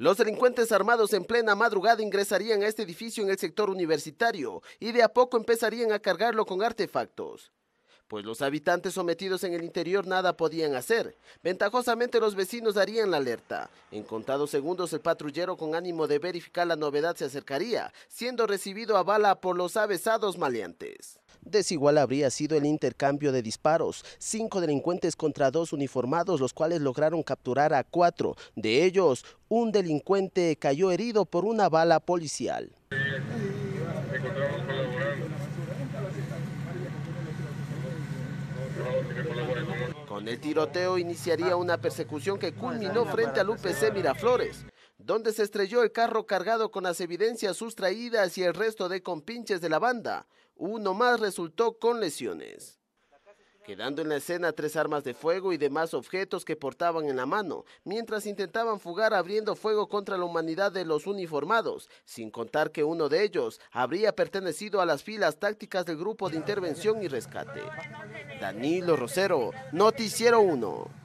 Los delincuentes armados en plena madrugada ingresarían a este edificio en el sector universitario y de a poco empezarían a cargarlo con artefactos. Pues los habitantes sometidos en el interior nada podían hacer. Ventajosamente los vecinos darían la alerta. En contados segundos el patrullero con ánimo de verificar la novedad se acercaría, siendo recibido a bala por los avesados maleantes. Desigual habría sido el intercambio de disparos, cinco delincuentes contra dos uniformados, los cuales lograron capturar a cuatro. De ellos, un delincuente cayó herido por una bala policial. Con el tiroteo iniciaría una persecución que culminó frente al UPC Miraflores donde se estrelló el carro cargado con las evidencias sustraídas y el resto de compinches de la banda. Uno más resultó con lesiones. Quedando en la escena tres armas de fuego y demás objetos que portaban en la mano, mientras intentaban fugar abriendo fuego contra la humanidad de los uniformados, sin contar que uno de ellos habría pertenecido a las filas tácticas del Grupo de Intervención y Rescate. Danilo Rosero, Noticiero 1.